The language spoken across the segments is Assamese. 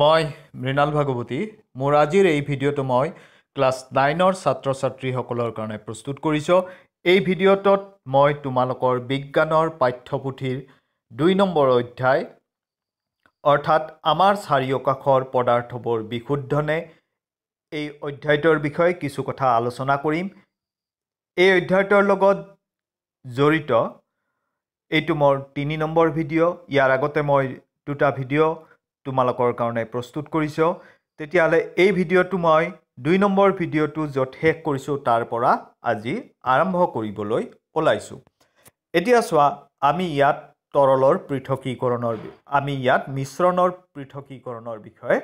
মই মৃণাল ভাগৱতী মোৰ আজিৰ এই ভিডিঅ'টো মই ক্লাছ নাইনৰ ছাত্ৰ ছাত্ৰীসকলৰ কাৰণে প্ৰস্তুত কৰিছোঁ এই ভিডিঅ'টোত মই তোমালোকৰ বিজ্ঞানৰ পাঠ্যপুথিৰ দুই নম্বৰ অধ্যায় অৰ্থাৎ আমাৰ চাৰি চাৰিওকাষৰ পদাৰ্থবোৰ বিশুদ্ধনে এই অধ্যায়টোৰ বিষয়ে কিছু কথা আলোচনা কৰিম এই অধ্যায়টোৰ লগত জড়িত এইটো মোৰ তিনি নম্বৰ ভিডিঅ' ইয়াৰ আগতে মই দুটা ভিডিঅ' তোমালোকৰ কাৰণে প্ৰস্তুত কৰিছ তেতিয়াহ'লে এই ভিডিঅ'টো মই দুই নম্বৰ ভিডিঅ'টো য'ত শেষ কৰিছোঁ তাৰ পৰা আজি আৰম্ভ কৰিবলৈ ওলাইছোঁ এতিয়া চোৱা আমি ইয়াত তৰলৰ পৃথকীকৰণৰ আমি ইয়াত মিশ্ৰণৰ পৃথকীকৰণৰ বিষয়ে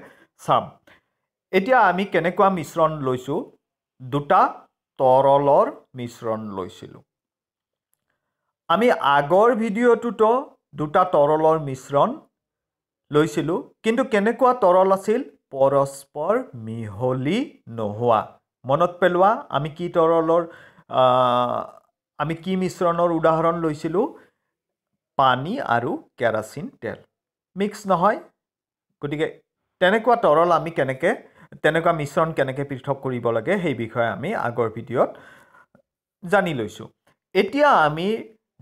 চাম এতিয়া আমি কেনেকুৱা মিশ্ৰণ লৈছোঁ দুটা তৰলৰ মিশ্ৰণ লৈছিলোঁ আমি আগৰ ভিডিঅ'টোতো দুটা তৰলৰ মিশ্ৰণ লৈছিলোঁ কিন্তু কেনেকুৱা তৰল আছিল পৰস্পৰ মিহলি নোহোৱা মনত পেলোৱা আমি কি তৰলৰ আমি কি মিশ্ৰণৰ উদাহৰণ লৈছিলোঁ পানী আৰু কেৰাচিন তেল মিক্স নহয় গতিকে তেনেকুৱা তৰল আমি কেনেকৈ তেনেকুৱা মিশ্ৰণ কেনেকৈ পৃথক কৰিব লাগে সেই বিষয়ে আমি আগৰ ভিডিঅ'ত জানি লৈছোঁ এতিয়া আমি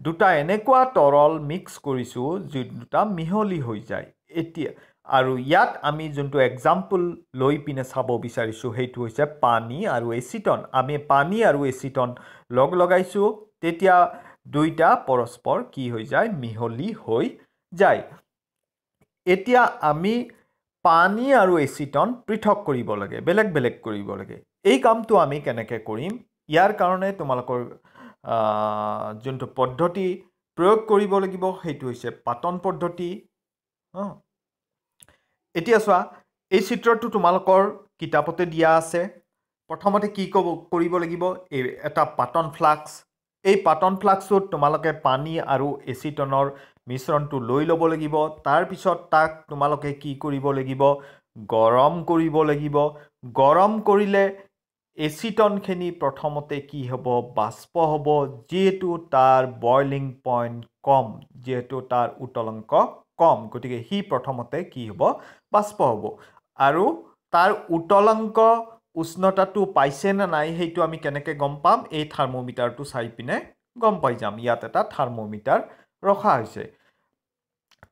দুটা এনেকুৱা তৰল মিক্স কৰিছোঁ যি দুটা মিহলি হৈ যায় এতিয়া আৰু ইয়াত আমি যোনটো এক্সাম্পল লৈ পিনে চাব বিচাৰিছোঁ সেইটো হৈছে পানী আৰু এচিটন আমি পানী আৰু এচিটন লগ লগাইছোঁ তেতিয়া দুইটা পৰস্পৰ কি হৈ যায় মিহলি হৈ যায় এতিয়া আমি পানী আৰু এচিটন পৃথক কৰিব লাগে বেলেগ বেলেগ কৰিব লাগে এই কামটো আমি কেনেকৈ কৰিম ইয়াৰ কাৰণে তোমালোকৰ যোনটো পদ্ধতি প্ৰয়োগ কৰিব লাগিব সেইটো হৈছে পাতন পদ্ধতি এতিয়া চোৱা এই চিত্ৰটো তোমালোকৰ কিতাপতে দিয়া আছে প্ৰথমতে কি ক'ব কৰিব লাগিব এই এটা পাটন ফ্লাস্ক এই পাটন ফ্লাস্কটোত তোমালোকে পানী আৰু এচিটনৰ মিশ্ৰণটো লৈ ল'ব লাগিব তাৰপিছত তাক তোমালোকে কি কৰিব লাগিব গৰম কৰিব লাগিব গৰম কৰিলে এচিটনখিনি প্ৰথমতে কি হ'ব বাষ্প হ'ব যিহেতু তাৰ বইলিং পইণ্ট কম যিহেতু তাৰ উতলংক কম গতিকে সি প্ৰথমতে কি হ'ব বাষ্প হ'ব আৰু তাৰ উতলাংক উষ্ণতাটো পাইছে নে নাই সেইটো আমি কেনেকৈ গম পাম এই থাৰ্মমিটাৰটো চাই পিনে গম পাই যাম ইয়াত এটা থাৰ্মমিটাৰ ৰখা হৈছে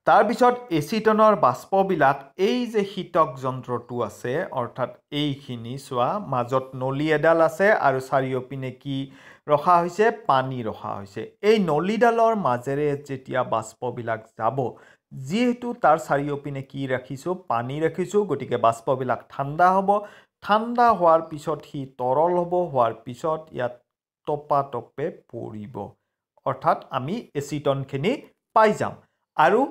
তাৰপিছত এচিটনৰ বাষ্পবিলাক এই যে শীতক যন্ত্ৰটো আছে অৰ্থাৎ এইখিনি চোৱা মাজত নলি এডাল আছে আৰু চাৰিওপিনে কি ৰখা হৈছে পানী ৰখা হৈছে এই নলীডালৰ মাজেৰে যেতিয়া বাষ্পবিলাক যাব যিহেতু তাৰ চাৰিওপিনে কি ৰাখিছোঁ পানী ৰাখিছোঁ গতিকে বাষ্পবিলাক ঠাণ্ডা হ'ব ঠাণ্ডা হোৱাৰ পিছত সি তৰল হ'ব হোৱাৰ পিছত ইয়াত টপা টপে পৰিব অৰ্থাৎ আমি এচিটনখিনি পাই যাম আৰু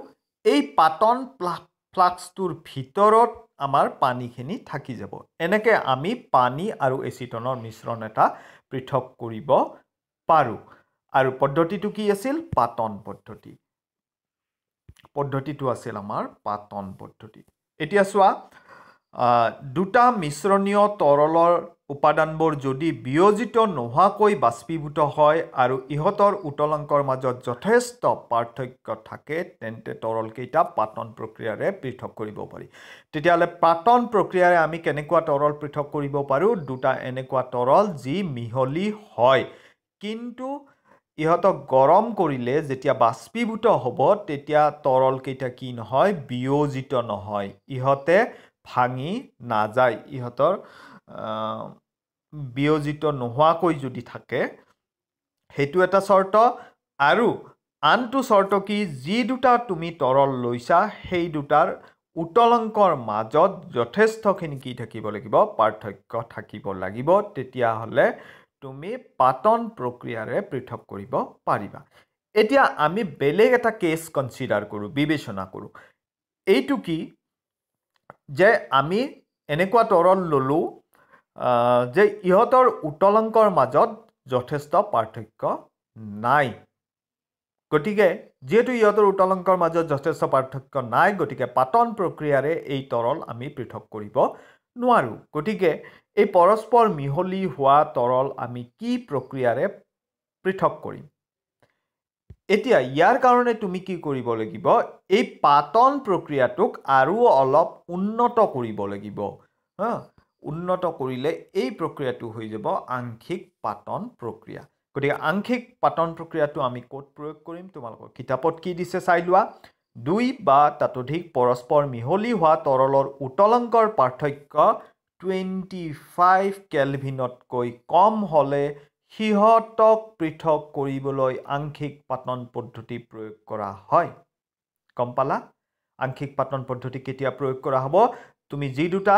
এই পাতন প্লা ফ্লাক্সটোৰ ভিতৰত আমাৰ পানীখিনি থাকি যাব এনেকৈ আমি পানী আৰু এচিটনৰ মিশ্ৰণ এটা পৃথক কৰিব পাৰোঁ আৰু পদ্ধতিটো কি আছিল পাতন পদ্ধতি পদ্ধতিটো আছিল আমাৰ পাতন পদ্ধতি এতিয়া চোৱা দুটা মিশ্ৰণীয় তৰলৰ উপাদানবোৰ যদি বিয়োজিত নোহোৱাকৈ বাষ্পীভূত হয় আৰু ইহঁতৰ উতলাংকৰ মাজত যথেষ্ট পাৰ্থক্য থাকে তেন্তে তৰলকেইটা পাতন প্ৰক্ৰিয়াৰে পৃথক কৰিব পাৰি তেতিয়াহ'লে পাতন প্ৰক্ৰিয়াৰে আমি কেনেকুৱা তৰল পৃথক কৰিব পাৰোঁ দুটা এনেকুৱা তৰল যি মিহলি হয় কিন্তু ইহঁতক গৰম কৰিলে যেতিয়া বাষ্পীভূত হ'ব তেতিয়া তৰলকেইটা কি নহয় বিয়োজিত নহয় ইহঁতে ভাঙি নাযায় ইহঁতৰ বিয়োজিত নোহোৱাকৈ যদি থাকে সেইটো এটা চৰ্ত আৰু আনটো চৰ্ত কি যি দুটা তুমি তৰল লৈছা সেই দুটাৰ উতলংকৰ মাজত যথেষ্টখিনি কি থাকিব লাগিব পাৰ্থক্য থাকিব লাগিব তেতিয়াহ'লে তুমি পাতন প্ৰক্ৰিয়াৰে পৃথক কৰিব পাৰিবা এতিয়া আমি বেলেগ এটা কেছ কনচিডাৰ কৰোঁ বিবেচনা কৰোঁ এইটো কি যে আমি এনেকুৱা তৰল ল'লোঁ যে ইহঁতৰ উতলংকৰ মাজত যথেষ্ট পাৰ্থক্য নাই গতিকে যিহেতু ইহঁতৰ উতলংকৰ মাজত যথেষ্ট পাৰ্থক্য নাই গতিকে পাতন প্ৰক্ৰিয়াৰে এই তৰল আমি পৃথক কৰিব নোৱাৰোঁ গতিকে এই পৰস্পৰ মিহলি হোৱা তৰল আমি কি প্ৰক্ৰিয়াৰে পৃথক কৰিম এতিয়া ইয়াৰ কাৰণে তুমি কি কৰিব লাগিব এই পাতন প্ৰক্ৰিয়াটোক আৰু অলপ উন্নত কৰিব লাগিব হা উন্নত কৰিলে এই প্ৰক্ৰিয়াটো হৈ যাব আংশিক পাতন প্ৰক্ৰিয়া গতিকে আংশিক পাতন প্ৰক্ৰিয়াটো আমি ক'ত প্ৰয়োগ কৰিম তোমালোকৰ কিতাপত কি দিছে চাই লোৱা দুই বা ততোধিক পৰস্পৰ মিহলি হোৱা তৰলৰ উতলংকৰ পাৰ্থক্য টুৱেণ্টি ফাইভ কেলভিনতকৈ কম হ'লে সিহঁতক পৃথক কৰিবলৈ আংশিক পাতন পদ্ধতি প্ৰয়োগ কৰা হয় গম পালা আংশিক পাতন পদ্ধতি কেতিয়া প্ৰয়োগ কৰা হ'ব তুমি যি দুটা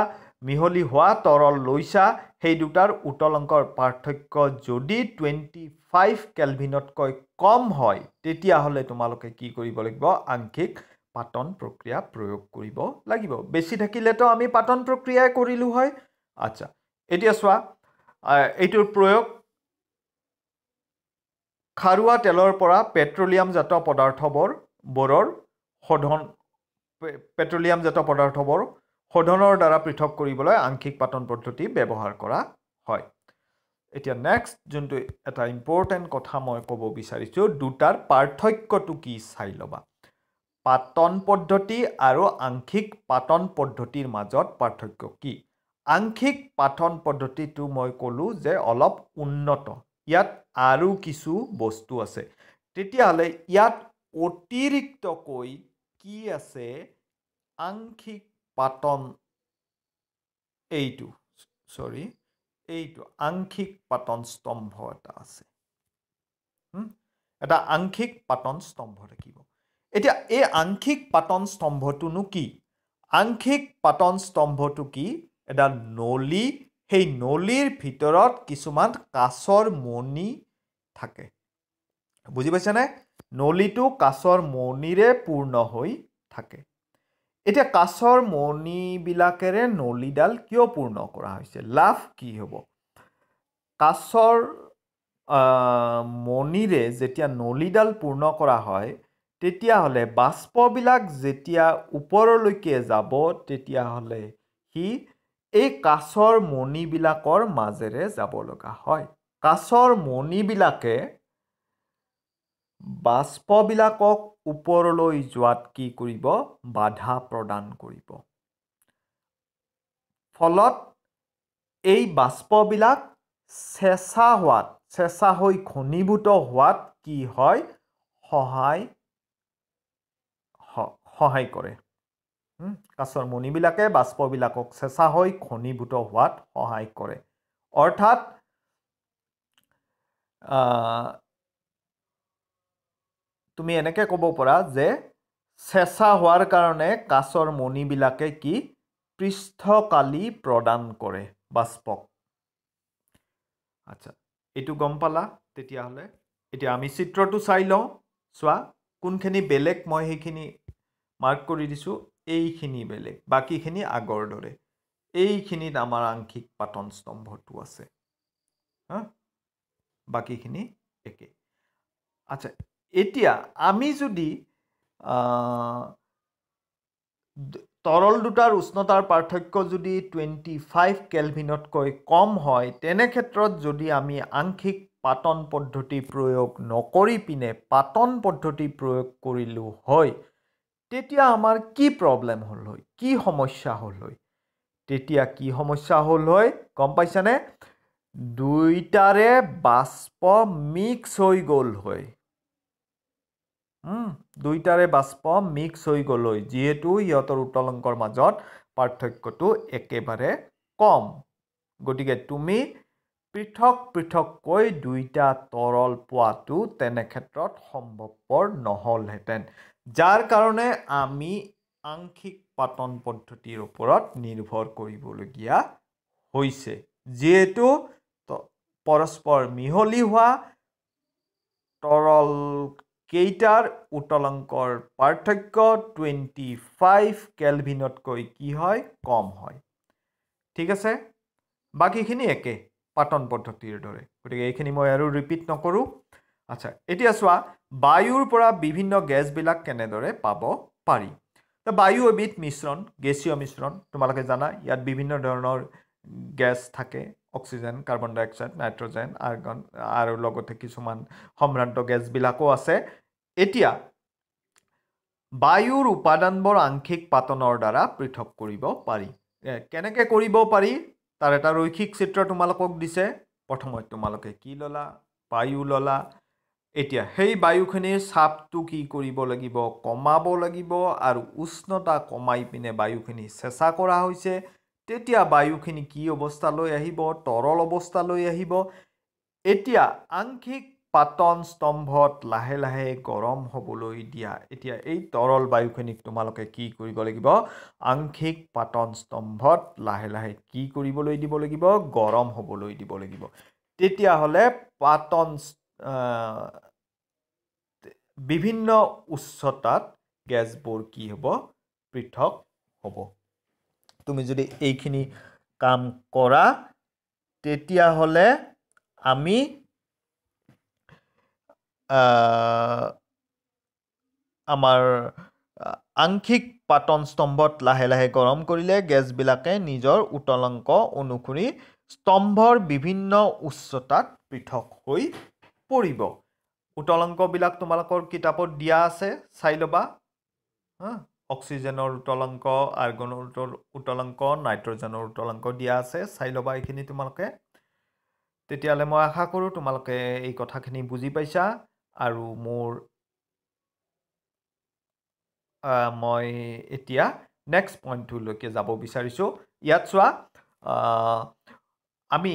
মিহলি হোৱা তৰল লৈছা সেই দুটাৰ উতল অংকৰ পাৰ্থক্য যদি টুৱেণ্টি ফাইভ কেলভিনতকৈ কম হয় তেতিয়াহ'লে তোমালোকে কি কৰিব লাগিব আংশিক পাতন প্ৰক্ৰিয়া প্ৰয়োগ কৰিব লাগিব বেছি থাকিলেতো আমি পাতন প্ৰক্ৰিয়াই কৰিলোঁ হয় আচ্ছা এতিয়া চোৱা এইটোৰ প্ৰয়োগ খাৰুৱা তেলৰ পৰা পেট্ৰলিয়ামজাত পদাৰ্থবোৰ বোৰৰ শোধন পেট্ৰলিয়ামজাত পদাৰ্থবোৰ শোধনৰ দ্বাৰা পৃথক কৰিবলৈ আংশিক পাতন পদ্ধতি ব্যৱহাৰ কৰা হয় এতিয়া নেক্সট যোনটো এটা ইম্পৰ্টেণ্ট কথা মই ক'ব বিচাৰিছোঁ দুটাৰ পাৰ্থক্যটো কি চাই ল'বা পাতন পদ্ধতি আৰু আংশিক পাতন পদ্ধতিৰ মাজত পাৰ্থক্য কি আংশিক পাতন পদ্ধতিটো মই ক'লোঁ যে অলপ উন্নত ইয়াত আৰু কিছু বস্তু আছে তেতিয়াহ'লে ইয়াত অতিৰিক্তকৈ কি আছে আংশিক পাতন এইটো চৰি এইটো আংশিক পাতন স্তম্ভ এটা আছে এটা আংশিক পাতন স্তম্ভ থাকিব এতিয়া এই আংশিক পাতন স্তম্ভটোনো কি আংশিক পাতন স্তম্ভটো কি এডাল নলী সেই নলীৰ ভিতৰত কিছুমান কাছৰ মণি থাকে বুজি পাইছেনে নলীটো কাছৰ মণিৰে পূৰ্ণ হৈ থাকে এতিয়া কাছৰ মণিবিলাকেৰে নলীডাল কিয় পূৰ্ণ কৰা হৈছে লাভ কি হ'ব কাছৰ মণিৰে যেতিয়া নলীডাল পূৰ্ণ কৰা হয় তেতিয়াহ'লে বাষ্পবিলাক যেতিয়া ওপৰলৈকে যাব তেতিয়াহ'লে সি এই কাছৰ মণিবিলাকৰ মাজেৰে যাব লগা হয় কাছৰ মণিবিলাকে বাষ্পবিলাকক ওপৰলৈ যোৱাত কি কৰিব বাধা প্ৰদান কৰিব ফলত এই বাষ্পবিলাক চেঁচা হোৱাত চেঁচা হৈ ঘনীভূত হোৱাত কি হয় সহায় সহায় কৰে কাছৰ মণিবিলাকে বাষ্পবিলাকক চেঁচা হৈ ঘনীভূত হোৱাত সহায় কৰে অৰ্থাৎ তুমি এনেকৈ ক'ব পাৰা যে চেঁচা হোৱাৰ কাৰণে কাছৰ মণিবিলাকে কি পৃষ্ঠকালি প্ৰদান কৰে বাষ্পক আচ্ছা এইটো গম পালা তেতিয়াহ'লে এতিয়া আমি চিত্ৰটো চাই লওঁ চোৱা কোনখিনি বেলেগ মই সেইখিনি মাৰ্ক কৰি দিছোঁ এইখিনি বেলেগ বাকীখিনি আগৰ দৰে এইখিনিত আমাৰ আংশিক পাতন স্তম্ভটো আছে হা বাকীখিনি একে আচ্ছা এতিয়া আমি যদি তৰল দুটাৰ উষ্ণতাৰ পাৰ্থক্য যদি টুৱেণ্টি ফাইভ কেলভিনতকৈ কম হয় তেনে ক্ষেত্ৰত যদি আমি আংশিক পাতন পদ্ধতি প্ৰয়োগ নকৰি পিনে পাতন পদ্ধতি প্ৰয়োগ কৰিলোঁ হয় তেতিয়া আমাৰ কি প্ৰব্লেম হ'ল হয় কি সমস্যা হ'ল হয় তেতিয়া কি সমস্যা হ'ল হয় গম পাইছানে দুইটাৰে বাষ্প মিক্স হৈ গ'ল হয় দুইটাৰে বাষ্প মিক্স হৈ গ'ল হয় যিহেতু সিহঁতৰ উত্তলংকৰ মাজত পাৰ্থক্যটো একেবাৰে কম গতিকে তুমি পৃথক পৃথককৈ দুইটা তৰল পোৱাটো তেনে ক্ষেত্ৰত সম্ভৱপৰ নহ'লহেঁতেন যাৰ কাৰণে আমি আংশিক পাতন পদ্ধতিৰ ওপৰত নিৰ্ভৰ কৰিবলগীয়া হৈছে যিহেতু পৰস্পৰ মিহলি হোৱা তৰল কেইটাৰ উতলংকৰ পাৰ্থক্য টুৱেণ্টি ফাইভ কেলভিনতকৈ কি হয় কম হয় ঠিক আছে বাকীখিনি একে পাতন পদ্ধতিৰ দৰে গতিকে এইখিনি মই আৰু ৰিপিট নকৰোঁ আচ্ছা এতিয়া চোৱা বায়ুৰ পৰা বিভিন্ন গেছবিলাক কেনেদৰে পাব পাৰি বায়ু এবিধ মিশ্ৰণ গেছীয় মিশ্ৰণ তোমালোকে জানা ইয়াত বিভিন্ন ধৰণৰ গেছ থাকে oxygen carbon dioxide nitrogen argon আৰু লগতে কিছুমান সম্ভ্ৰান্ত গেছবিলাকো আছে এতিয়া বায়ুৰ উপাদানবোৰ আংশিক পাতনৰ দ্বাৰা পৃথক কৰিব পাৰি কেনেকৈ কৰিব পাৰি তাৰ এটা ৰৈক্ষিক চিত্ৰ তোমালোকক দিছে প্ৰথমত তোমালোকে কি ল'লা বায়ু ল'লা এতিয়া সেই বায়ুখিনিৰ চাপটো কি কৰিব লাগিব কমাব লাগিব আৰু উষ্ণতা কমাই পিনে বায়ুখিনি চেঁচা কৰা হৈছে তেতিয়া বায়ুখিনি কি অৱস্থালৈ আহিব তৰল অৱস্থালৈ আহিব এতিয়া আংশিক পাতন স্তম্ভত লাহে লাহে গৰম হ'বলৈ দিয়া এতিয়া এই তৰল বায়ুখিনিক তোমালোকে কি কৰিব লাগিব আংশিক পাতন স্তম্ভত লাহে লাহে কি কৰিবলৈ দিব লাগিব গৰম হ'বলৈ দিব লাগিব তেতিয়াহ'লে পাতন বিভিন্ন উচ্চতাত গেছবোৰ কি হ'ব পৃথক হ'ব তুমি যদি এইখিনি কাম কৰা তেতিয়াহ'লে আমি আমাৰ আংশিক পাতন স্তম্ভত লাহে লাহে গৰম কৰিলে গেছবিলাকে নিজৰ উতলংক অনুসৰি স্তম্ভৰ বিভিন্ন উচ্চতাত পৃথক হৈ পৰিব উতল অংকবিলাক তোমালোকৰ কিতাপত দিয়া আছে চাই ল'বা হা অক্সিজেনৰ উতল অংক আৰ্গনৰ উতল অংক নাইট্ৰজেনৰ উতল অংক দিয়া আছে চাই ল'বা এইখিনি তোমালোকে তেতিয়াহ'লে মই আশা কৰোঁ তোমালোকে এই কথাখিনি বুজি পাইছা আৰু মোৰ মই এতিয়া নেক্সট পইণ্টটোলৈকে যাব বিচাৰিছোঁ ইয়াত চোৱা আমি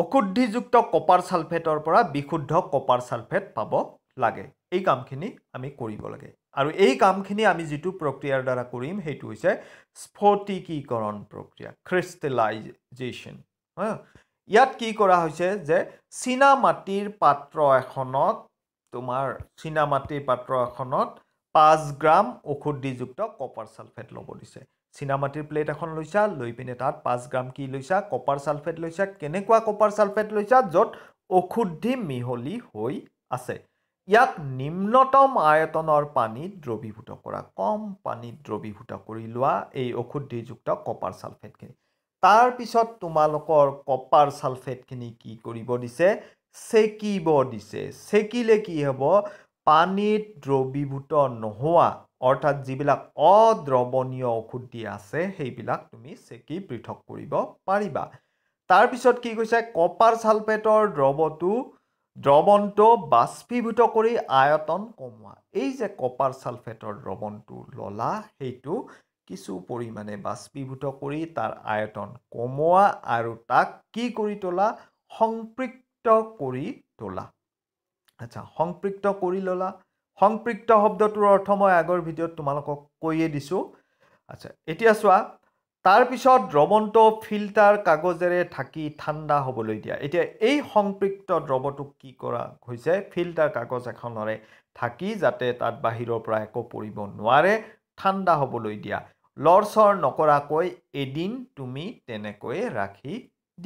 অশুদ্ধিযুক্ত কপাৰ ছালফেটৰ পৰা বিশুদ্ধ কপাৰ ছালফেট পাব লাগে এই কামখিনি আমি কৰিব লাগে আৰু এই কামখিনি আমি যিটো প্ৰক্ৰিয়াৰ দ্বাৰা কৰিম সেইটো হৈছে স্ফটিকীকৰণ প্ৰক্ৰিয়া খ্ৰীষ্টেলাইজেশ্যন হয় ইয়াত কি কৰা হৈছে যে চীনা মাটিৰ পাত্ৰ এখনত তোমাৰ চীনা মাটিৰ পাত্ৰ এখনত পাঁচ গ্ৰাম ঔষধিযুক্ত কপাৰ ছালফেট ল'ব দিছে চীনামাটিৰ প্লেট এখন লৈছা লৈ পিনে তাত পাঁচ গ্ৰাম কি লৈছা কপাৰ ছালফেট লৈছা কেনেকুৱা কপাৰ ছালফেট লৈছা য'ত অশুদ্ধি মিহলি হৈ আছে ইয়াক নিম্নতম আয়তনৰ পানীত দ্ৰৱীভূত কৰা কম পানীত দ্ৰৱীভূত কৰি লোৱা এই অশুদ্ধিযুক্ত কপাৰ ছালফেটখিনি তাৰপিছত তোমালোকৰ কপাৰ ছালফেটখিনি কি কৰিব দিছে ছেকিব দিছে ছেকিলে কি হ'ব পানীত দ্ৰৱীভূত নোহোৱা অৰ্থাৎ যিবিলাক অদ্ৰৱণীয় ঔষধি আছে সেইবিলাক তুমি চেকি পৃথক কৰিব পাৰিবা তাৰপিছত কি কৈছে কপাৰ চালফেটৰ দ্ৰৱটো দ্ৰৱণটো বাষ্পীভূত কৰি আয়তন কমোৱা এই যে কপাৰ চালফেটৰ দ্ৰৱণটো ল'লা সেইটো কিছু পৰিমাণে বাষ্পীভূত কৰি তাৰ আয়তন কমোৱা আৰু তাক কি কৰি তোলা সম্পৃক্ত কৰি তোলা আচ্ছা সংপৃক্ত কৰি ল'লা সংপৃক্ত শব্দটোৰ অৰ্থ মই আগৰ ভিডিঅ'ত তোমালোকক কৈয়ে দিছোঁ আচ্ছা এতিয়া চোৱা তাৰপিছত দ্ৰৱণত ফিল্টাৰ কাগজেৰে থাকি ঠাণ্ডা হ'বলৈ দিয়া এতিয়া এই সংপৃক্ত দ্ৰৱটোক কি কৰা হৈছে ফিল্টাৰ কাগজ এখনেৰে থাকি যাতে তাত বাহিৰৰ পৰা একো পৰিব নোৱাৰে ঠাণ্ডা হ'বলৈ দিয়া লৰচৰ নকৰাকৈ এদিন তুমি তেনেকৈয়ে ৰাখি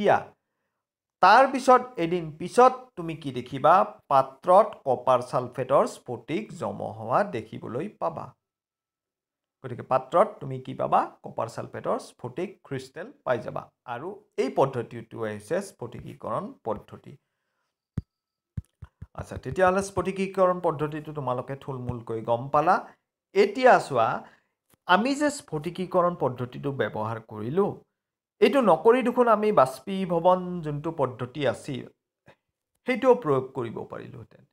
দিয়া তাৰপিছত এদিন পিছত তুমি কি দেখিবা পাত্ৰত কপাৰ ছালফেটৰ স্ফটিক জমা হোৱা দেখিবলৈ পাবা গতিকে পাত্ৰত তুমি কি পাবা কপাৰ ছালফেটৰ স্ফটিক ক্ৰিষ্টেল পাই যাবা আৰু এই পদ্ধতিটো হৈছে স্ফটিকীকৰণ পদ্ধতি আচ্ছা তেতিয়াহ'লে স্ফটিকীকৰণ পদ্ধতিটো তোমালোকে থুলমূলকৈ গম পালা এতিয়া চোৱা আমি যে স্ফটিকীকৰণ পদ্ধতিটো ব্যৱহাৰ কৰিলোঁ এইটো নকৰি দেখোন আমি ভৱন যোনটো পদ্ধতি আছিল সেইটোও প্ৰয়োগ কৰিব পাৰিলোহেঁতেন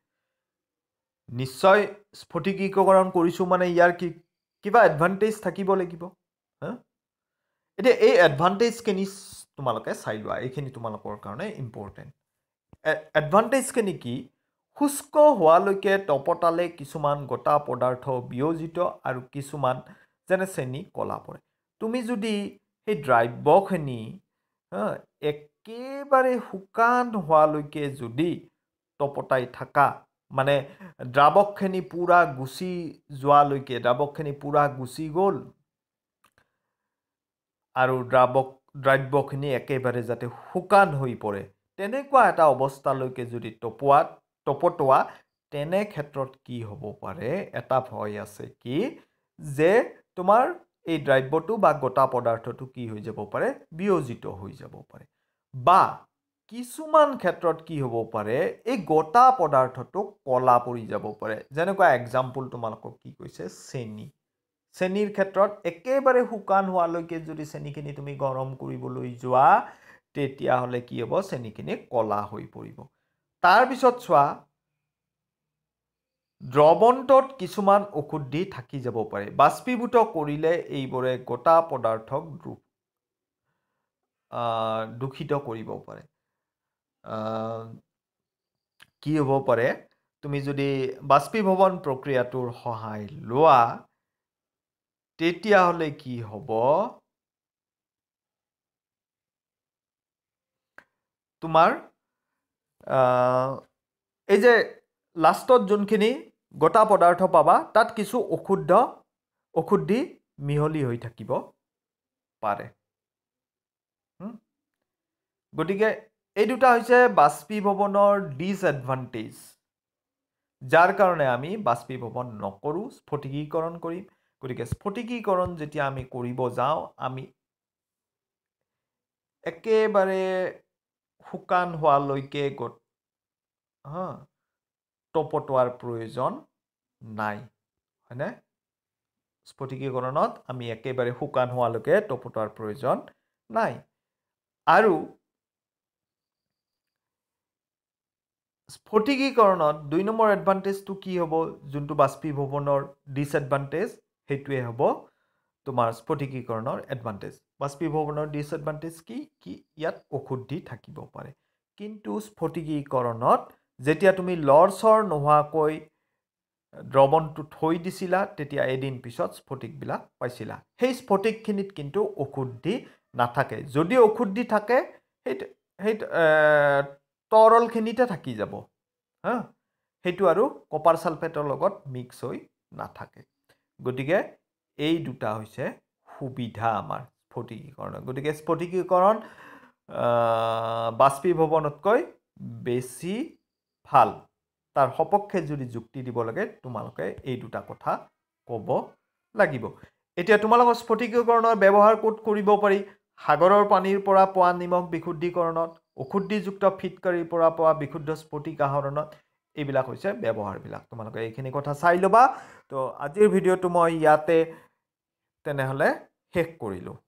নিশ্চয় স্ফটিকীকৰণ কৰিছোঁ মানে ইয়াৰ কি কিবা এডভান্টেজ থাকিব লাগিব এতিয়া এই এডভান্টেজখিনি তোমালোকে চাই লোৱা এইখিনি তোমালোকৰ কাৰণে ইম্পৰ্টেণ্ট এডভান্টেজখিনি কি শুষ্ক হোৱালৈকে তপতালে কিছুমান গোটা পদাৰ্থ বিয়োজিত আৰু কিছুমান যেনে চেনি ক'লা পৰে তুমি যদি সেই দ্ৰব্যখিনি একেবাৰে শুকান হোৱালৈকে যদি তপতাই থকা মানে দ্ৰাৱকখিনি পূৰা গুচি যোৱালৈকে দ্ৰাৱকখিনি পূৰা গুচি গ'ল আৰু দ্ৰাৱক দ্ৰব্যখিনি একেবাৰে যাতে শুকান হৈ পৰে তেনেকুৱা এটা অৱস্থালৈকে যদি তপোৱা তপতোৱা তেনে ক্ষেত্ৰত কি হ'ব পাৰে এটা ভয় আছে কি যে তোমাৰ এই দ্ৰব্যটো বা গোটা পদাৰ্থটো কি হৈ যাব পাৰে বিয়োজিত হৈ যাব পাৰে বা কিছুমান ক্ষেত্ৰত কি হ'ব পাৰে এই গোটা পদাৰ্থটো কলা পৰি যাব পাৰে যেনেকুৱা এক্সাম্পল তোমালোকক কি কৈছে চেনি চেনিৰ ক্ষেত্ৰত একেবাৰে শুকান হোৱালৈকে যদি চেনিখিনি তুমি গৰম কৰিবলৈ যোৱা তেতিয়াহ'লে কি হ'ব চেনিখিনি কলা হৈ পৰিব তাৰপিছত চোৱা দ্ৰৱন্তত কিছুমান অশুদ্ধি থাকি যাব পাৰে বাষ্পীভূত কৰিলে এইবোৰে গোটা পদাৰ্থক দূষিত কৰিব পাৰে কি হ'ব পাৰে তুমি যদি বাষ্পীভৱন প্ৰক্ৰিয়াটোৰ সহায় লোৱা তেতিয়াহ'লে কি হ'ব তোমাৰ এই যে লাষ্টত যোনখিনি গোটা পদাৰ্থ পাবা তাত কিছু অশুদ্ধ অশুদ্ধি মিহলি হৈ থাকিব পাৰে গতিকে এই দুটা হৈছে বাষ্পীভৱনৰ ডিছএডভান্টেজ যাৰ কাৰণে আমি বাষ্পীভৱন নকৰোঁ স্ফটিকীকৰণ কৰিম গতিকে স্ফটিকীকৰণ যেতিয়া আমি কৰিব যাওঁ আমি একেবাৰে শুকান হোৱালৈকে গ হা তপতোৱাৰ প্ৰয়োজন নাই হয়নে স্ফটিকীকৰণত আমি একেবাৰে শুকান হোৱালৈকে তপতোৱাৰ প্ৰয়োজন নাই আৰু স্ফটিকীকৰণত দুই নম্বৰ এডভান্টেজটো কি হ'ব যোনটো বাষ্পীভৱনৰ ডিছএডভান্টেজ সেইটোৱে হ'ব তোমাৰ স্ফটিকীকৰণৰ এডভান্টেজ বাষ্পীভৱনৰ ডিছএডভান্টেজ কি কি ইয়াত ঔষধ দি থাকিব পাৰে কিন্তু স্ফটিকীকৰণত যেতিয়া তুমি লৰচৰ নোহোৱাকৈ দ্ৰৱণটো থৈ দিছিলা তেতিয়া এদিন পিছত স্ফটিকবিলাক পাইছিলা সেই স্ফটিকখিনিত কিন্তু ঔষধি নাথাকে যদি ঔষধি থাকে সেই সেই তৰলখিনিতে থাকি যাব হা সেইটো আৰু কপাৰ চালফেটৰ লগত মিক্স হৈ নাথাকে গতিকে এই দুটা হৈছে সুবিধা আমাৰ স্ফটিকীকৰণৰ গতিকে স্ফটিকীকৰণ বাষ্পীভৱনতকৈ বেছি ভাল তাৰ সপক্ষে যদি যুক্তি দিব লাগে তোমালোকে এই দুটা কথা ক'ব লাগিব এতিয়া তোমালোকৰ স্ফটিকীকৰণৰ ব্যৱহাৰ ক'ত কৰিব পাৰি সাগৰৰ পানীৰ পৰা পোৱা নিমখ বিশুদ্ধিকৰণত অশুদ্ধিযুক্ত ফিটকাৰীৰ পৰা পোৱা বিশুদ্ধ স্ফটিক আহৰণত এইবিলাক হৈছে ব্যৱহাৰবিলাক তোমালোকে এইখিনি কথা চাই ল'বা তো আজিৰ ভিডিঅ'টো মই ইয়াতে তেনেহ'লে শেষ কৰিলোঁ